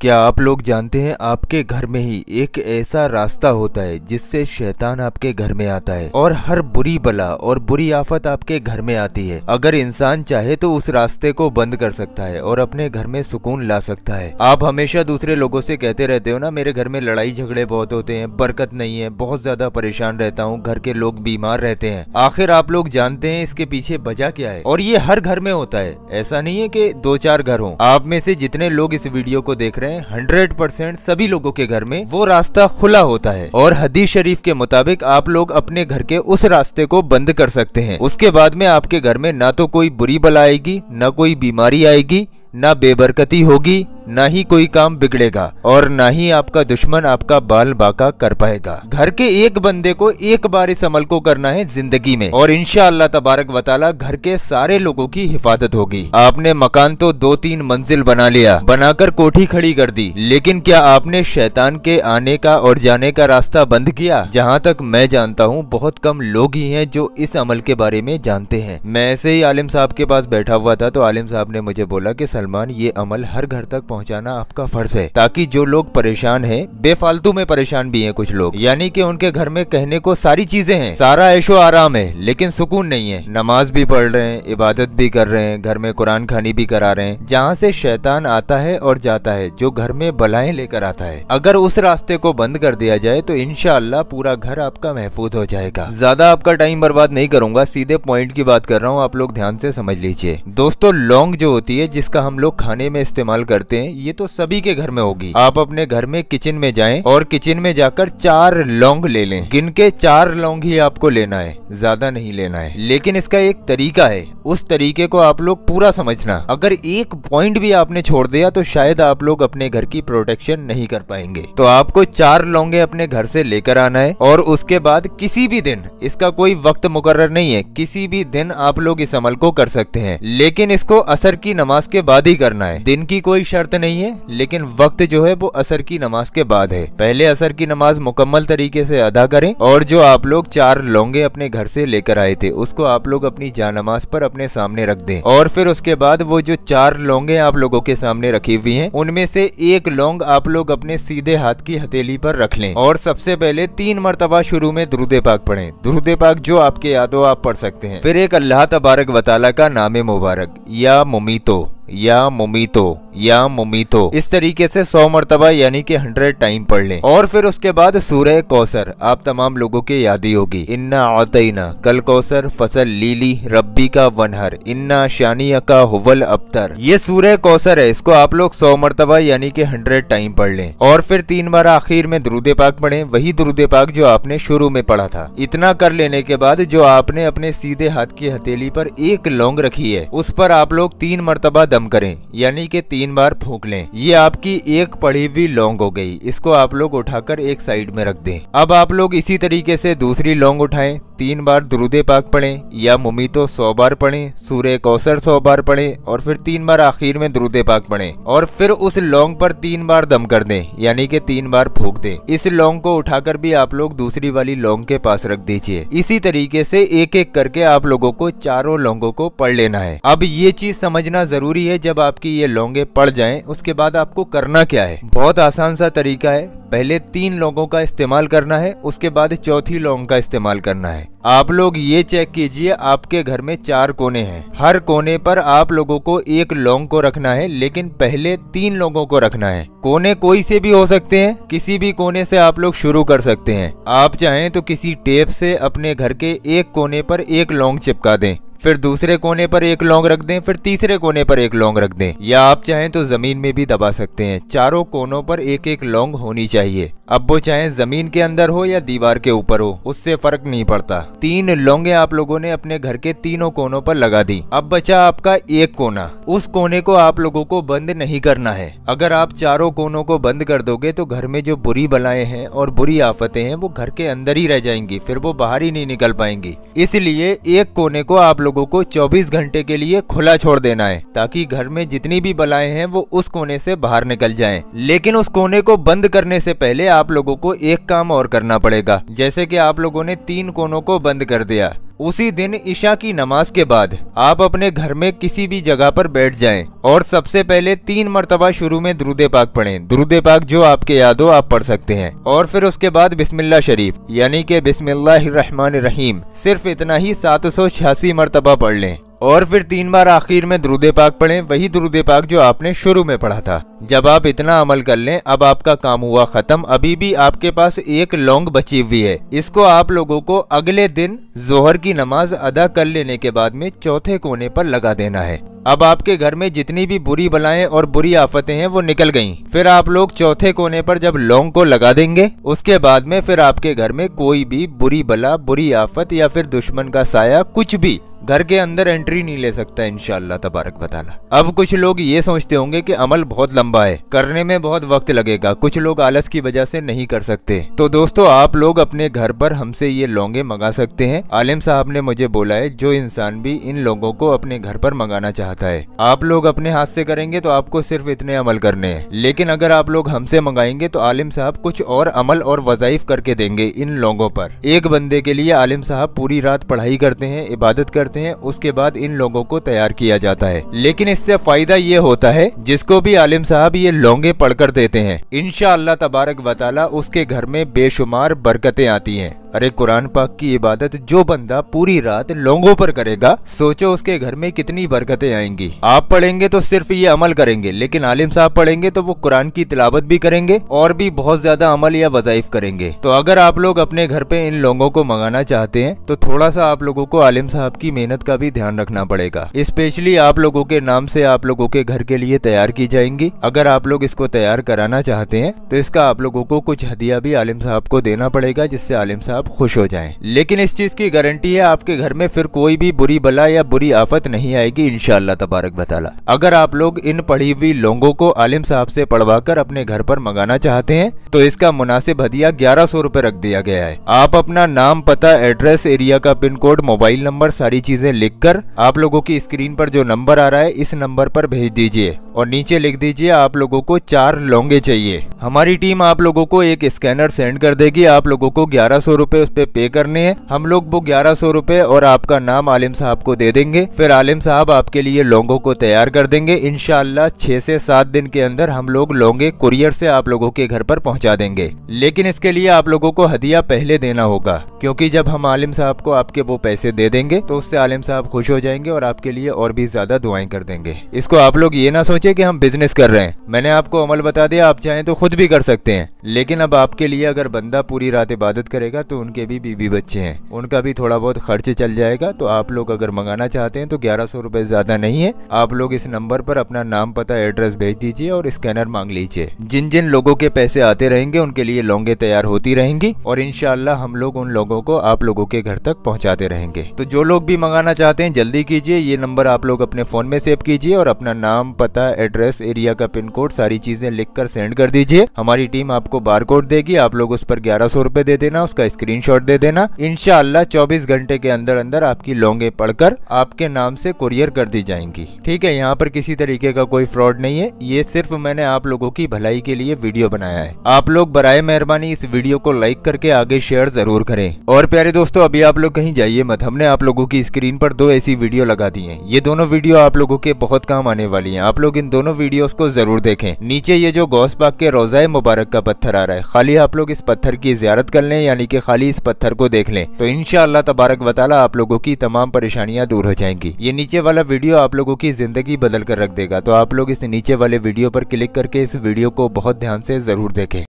क्या आप लोग जानते हैं आपके घर में ही एक ऐसा रास्ता होता है जिससे शैतान आपके घर में आता है और हर बुरी बला और बुरी आफत आपके घर में आती है अगर इंसान चाहे तो उस रास्ते को बंद कर सकता है और अपने घर में सुकून ला सकता है आप हमेशा दूसरे लोगों से कहते रहते हो ना मेरे घर में लड़ाई झगड़े बहुत होते हैं बरकत नहीं है बहुत ज्यादा परेशान रहता हूँ घर के लोग बीमार रहते हैं आखिर आप लोग जानते हैं इसके पीछे वजह क्या है और ये हर घर में होता है ऐसा नहीं है की दो चार घर हो आप में से जितने लोग इस वीडियो को देख रहे हैं हैं 100 परसेंट सभी लोगों के घर में वो रास्ता खुला होता है और हदीस शरीफ के मुताबिक आप लोग अपने घर के उस रास्ते को बंद कर सकते हैं उसके बाद में आपके घर में ना तो कोई बुरी बला आएगी न कोई बीमारी आएगी ना बेबरकती होगी न ही कोई काम बिगड़ेगा और न ही आपका दुश्मन आपका बाल बाका कर पाएगा घर के एक बंदे को एक बार इस अमल को करना है जिंदगी में और इनशाला तबारक वाला घर के सारे लोगों की हिफाजत होगी आपने मकान तो दो तीन मंजिल बना लिया बनाकर कोठी खड़ी कर दी लेकिन क्या आपने शैतान के आने का और जाने का रास्ता बंद किया जहाँ तक मैं जानता हूँ बहुत कम लोग ही हैं जो इस अमल के बारे में जानते हैं मैं ऐसे ही आलिम साहब के पास बैठा हुआ था तो आलिम साहब ने मुझे बोला कि सलमान ये अमल हर घर तक पहुँच पहुंचाना आपका फर्ज है ताकि जो लोग परेशान हैं बेफालतू में परेशान भी हैं कुछ लोग यानी कि उनके घर में कहने को सारी चीजें हैं सारा ऐशो आराम है लेकिन सुकून नहीं है नमाज भी पढ़ रहे हैं इबादत भी कर रहे हैं घर में कुरान खानी भी करा रहे हैं जहाँ से शैतान आता है और जाता है जो घर में बलाएं लेकर आता है अगर उस रास्ते को बंद कर दिया जाए तो इनशाला पूरा घर आपका महफूज हो जाएगा ज्यादा आपका टाइम बर्बाद नहीं करूंगा सीधे पॉइंट की बात कर रहा हूँ आप लोग ध्यान से समझ लीजिए दोस्तों लौंग जो होती है जिसका हम लोग खाने में इस्तेमाल करते हैं ये तो सभी के घर में होगी आप अपने घर में किचन में जाएं और किचन में जाकर चार लौंग ले लें गिन के चार लौंग ही आपको लेना है ज्यादा नहीं लेना है लेकिन इसका एक तरीका है उस तरीके को आप लोग पूरा समझना अगर एक पॉइंट भी आपने छोड़ दिया तो शायद आप लोग अपने घर की प्रोटेक्शन नहीं कर पाएंगे तो आपको चार लौंगे अपने घर से लेकर आना है और उसके बाद किसी भी दिन इसका कोई वक्त मुकर्र नहीं है किसी भी दिन आप लोग इस अमल को कर सकते हैं लेकिन इसको असर की नमाज के बाद ही करना है दिन की कोई शर्त शर्त नहीं है लेकिन वक्त जो है वो असर की नमाज के बाद है पहले असर की नमाज मुकम्मल तरीके से अदा करें और जो आप लोग चार लोंगे अपने घर से लेकर आए थे उसको आप लोग अपनी जा नमाज पर अपने सामने रख दें और फिर उसके बाद वो जो चार लोंगे आप लोगों के सामने रखी हुई है उनमें से एक लोंग आप लोग अपने सीधे हाथ की हथेली पर रख लें और सबसे पहले तीन मरतबा शुरू में द्रुदे पाक पढ़े द्रुदे पाक जो आपके यादों आप पढ़ सकते हैं फिर एक अल्लाह तबारक वताला का नाम मुबारक या मुमीतो या मुमीतो या मुमीतो इस तरीके से सौ मरतबा यानी कि हंड्रेड टाइम पढ़ लें और फिर उसके बाद सूरह कौसर आप तमाम लोगों याद यादी होगी इन्ना आतना कल कौसर फसल लीली रब्बी का वनहर इन्ना शानिया का हुवल अबतर ये सूरह कौसर है इसको आप लोग सौ मरतबा यानी कि हंड्रेड टाइम पढ़ लें और फिर तीन बार आखिर में द्रुद पाक पढ़े वही द्रुद पाक जो आपने शुरू में पढ़ा था इतना कर लेने के बाद जो आपने अपने सीधे हाथ की हथेली पर एक लौंग रखी है उस पर आप लोग तीन मरतबा दम करें यानी कि तीन बार फूक लें ये आपकी एक पड़ी हुई लौंग हो गई इसको आप लोग उठाकर एक साइड में रख दें अब आप लोग इसी तरीके से दूसरी लौंग उठाएं तीन बार दुरुदे पाक पढ़ें या मुमी तो सौ बार पढ़ें सूर्य कौसर सौ बार पढ़ें और फिर तीन बार आखिर में दुरुदे पाक पढ़ें और फिर उस लौंग पर तीन बार दम कर दें यानी कि तीन बार फूक दें इस लौंग को उठाकर भी आप लोग दूसरी वाली लौंग के पास रख दीजिए इसी तरीके से एक एक करके आप लोगों को चारों लौंगों को पढ़ लेना है अब ये चीज समझना जरूरी है जब आपकी ये लोंगे पड़ जाएं उसके बाद आपको करना क्या है बहुत आसान सा तरीका है पहले तीन लौंगों का इस्तेमाल करना है उसके बाद चौथी लोंग का इस्तेमाल करना है आप लोग ये चेक कीजिए आपके घर में चार कोने हैं हर कोने पर आप लोगों को एक लोंग को रखना है लेकिन पहले तीन लोगों को रखना है कोने कोई से भी हो सकते हैं किसी भी कोने से आप लोग शुरू कर सकते हैं आप चाहें तो किसी टेप से अपने घर के एक कोने पर एक लोंग चिपका दें फिर दूसरे कोने पर एक लौंग रख दें फिर तीसरे कोने पर एक लौंग रख दें या आप चाहें तो जमीन में भी दबा सकते हैं चारों कोनों पर एक एक लौंग होनी चाहिए अब वो चाहे जमीन के अंदर हो या दीवार के ऊपर हो उससे फर्क नहीं पड़ता तीन लौंगे आप लोगों ने अपने घर के तीनों कोनों पर लगा दी अब बचा आपका एक कोना उस कोने को आप लोगों को बंद नहीं करना है अगर आप चारों कोनों को बंद कर दोगे तो घर में जो बुरी बलाएं हैं और बुरी आफतें हैं वो घर के अंदर ही रह जाएंगी फिर वो बाहर ही नहीं निकल पाएंगी इसलिए एक कोने को आप लोगों को 24 घंटे के लिए खुला छोड़ देना है ताकि घर में जितनी भी बलाएं हैं वो उस कोने से बाहर निकल जाएं। लेकिन उस कोने को बंद करने से पहले आप लोगों को एक काम और करना पड़ेगा जैसे कि आप लोगों ने तीन कोनों को बंद कर दिया उसी दिन ईशा की नमाज के बाद आप अपने घर में किसी भी जगह पर बैठ जाएं और सबसे पहले तीन मरतबा शुरू में द्रुदे पाक पढ़ें द्रुदे पाक जो आपके याद हो आप पढ़ सकते हैं और फिर उसके बाद बिस्मिल्ला शरीफ यानी कि बिस्मिल्लाहमान रहीम सिर्फ इतना ही सात सौ छियासी मरतबा पढ़ लें और फिर तीन बार आखिर में द्रुद पाक पढ़ें वही द्रुद पाक जो आपने शुरू में पढ़ा था जब आप इतना अमल कर लें अब आपका काम हुआ ख़त्म अभी भी आपके पास एक लौंग बची हुई है इसको आप लोगों को अगले दिन जोहर की नमाज अदा कर लेने के बाद में चौथे कोने पर लगा देना है अब आपके घर में जितनी भी बुरी बलाएं और बुरी आफतें हैं वो निकल गईं। फिर आप लोग चौथे कोने पर जब लौंग को लगा देंगे उसके बाद में फिर आपके घर में कोई भी बुरी बला बुरी आफत या फिर दुश्मन का साया कुछ भी घर के अंदर एंट्री नहीं ले सकता इनशाला तबारक बताला अब कुछ लोग ये सोचते होंगे कि अमल बहुत लंबा है करने में बहुत वक्त लगेगा कुछ लोग आलस की वजह से नहीं कर सकते तो दोस्तों आप लोग अपने घर पर हमसे ये लोंगे मंगा सकते हैं आलिम साहब ने मुझे बोला है जो इंसान भी इन लोगों को अपने घर पर मंगाना चाहता है आप लोग अपने हाथ से करेंगे तो आपको सिर्फ इतने अमल करने हैं लेकिन अगर आप लोग हमसे मंगाएंगे तो आलिम साहब कुछ और अमल और वजाइफ करके देंगे इन लोगों पर एक बंदे के लिए आलिम साहब पूरी रात पढ़ाई करते हैं इबादत कर करते हैं उसके बाद इन लोगों को तैयार किया जाता है लेकिन इससे फायदा ये होता है जिसको भी आलिम साहब ये लोंगे पढ़कर देते हैं इनशा तबारक वाली उसके घर में बेशुमार बरकतें आती हैं अरे कुरान पाक की इबादत जो बंदा पूरी रात लोंगों पर करेगा सोचो उसके घर में कितनी बरकतें आएंगी आप पढ़ेंगे तो सिर्फ ये अमल करेंगे लेकिन आलिम साहब पढ़ेंगे तो वो कुरान की तिलावत भी करेंगे और भी बहुत ज्यादा अमल या वजाइफ करेंगे तो अगर आप लोग अपने घर पे इन लोगों को मंगाना चाहते हैं तो थोड़ा सा आप लोगों को आलिम साहब की मेहनत का भी ध्यान रखना पड़ेगा स्पेशली आप लोगों के नाम से आप लोगों के घर के लिए तैयार की जाएंगी अगर आप लोग इसको तैयार कराना चाहते हैं तो इसका आप लोगों को कुछ हदिया भी आलिम साहब को देना पड़ेगा जिससे आलिम साहब आप खुश हो जाएं लेकिन इस चीज की गारंटी है आपके घर में फिर कोई भी बुरी बला या बुरी आफत नहीं आएगी इनशाला तबारक बताला अगर आप लोग इन पढ़ी हुई लोगों को आलिम साहब से कर अपने घर पर मंगाना चाहते हैं तो इसका मुनासिब हदिया ग्यारह सौ रूपए रख दिया गया है आप अपना नाम पता एड्रेस एरिया का पिन कोड मोबाइल नंबर सारी चीजें कर आप लोगों की स्क्रीन पर जो नंबर आ रहा है इस नंबर पर भेज दीजिए और नीचे लिख दीजिए आप लोगों को चार लोंगे चाहिए हमारी टीम आप लोगों को एक स्कैनर सेंड कर देगी आप लोगों को ग्यारह सौ रूपए उस पर पे, पे करने हैं हम लोग वो ग्यारह सौ रूपए और आपका नाम आलिम साहब को दे देंगे फिर आलिम साहब आपके लिए लोंगो को तैयार कर देंगे इनशाला छह से सात दिन के अंदर हम लोग लोंगे कुरियर से आप लोगों के घर पर पहुंचा देंगे लेकिन इसके लिए आप लोगों को हदिया पहले देना होगा क्योंकि जब हम आलिम साहब को आपके वो पैसे दे देंगे तो उससे आलिम साहब खुश हो जाएंगे और आपके लिए और भी ज्यादा दुआएं कर देंगे इसको आप लोग ये ना सोचे की हम बिजनेस कर रहे हैं मैंने आपको अमल बता दिया आप चाहें तो खुद भी कर सकते हैं लेकिन अब आपके लिए अगर बंदा पूरी रात इबादत करेगा तो उनके भी बीबी बच्चे हैं उनका भी थोड़ा बहुत खर्च चल जाएगा तो आप लोग अगर मंगाना चाहते हैं तो ग्यारह सौ रुपये ज़्यादा नहीं है आप लोग इस नंबर पर अपना नाम पता एड्रेस भेज दीजिए और स्कैनर मांग लीजिए जिन जिन लोगों के पैसे आते रहेंगे उनके लिए लौंगे तैयार होती रहेंगी और इनशाला हम लोग उन लोगों को आप लोगों के घर तक पहुँचाते रहेंगे तो जो लोग भी मंगाना चाहते हैं जल्दी कीजिए ये नंबर आप लोग अपने फ़ोन में सेव कीजिए और अपना नाम पता एड्रेस एरिया का पिन कोड सारी चीज़ें लिख सेंड कर दीजिए हमारी टीम आपको बार देगी आप लोग उस पर ग्यारह सौ रुपये दे देना उसका स्क्रीन स्क्रीनशॉट दे देना इनशाला 24 घंटे के अंदर अंदर आपकी लौंगे पढ़कर आपके नाम से कुरियर कर दी जाएंगी ठीक है यहाँ पर किसी तरीके का कोई फ्रॉड नहीं है ये सिर्फ मैंने आप लोगों की भलाई के लिए वीडियो बनाया है आप लोग बरए मेहरबानी इस वीडियो को लाइक करके आगे शेयर जरूर करें और प्यारे दोस्तों अभी आप लोग कहीं जाइए मत हमने आप लोगों की स्क्रीन पर दो ऐसी वीडियो लगा दी है ये दोनों वीडियो आप लोगों के बहुत काम आने वाली है आप लोग इन दोनों वीडियो को जरूर देखें नीचे ये जो गौस बाग के रोजाए मुबारक का पत्थर आ रहा है खाली आप लोग इस पत्थर की जियारत कर लें यानी कि खाली खाली इस पत्थर को देख लें तो इनशाला तबारक वाली आप लोगों की तमाम परेशानियां दूर हो जाएंगी ये नीचे वाला वीडियो आप लोगों की जिंदगी बदल कर रख देगा तो आप लोग इस नीचे वाले वीडियो पर क्लिक करके इस वीडियो को बहुत ध्यान से जरूर देखें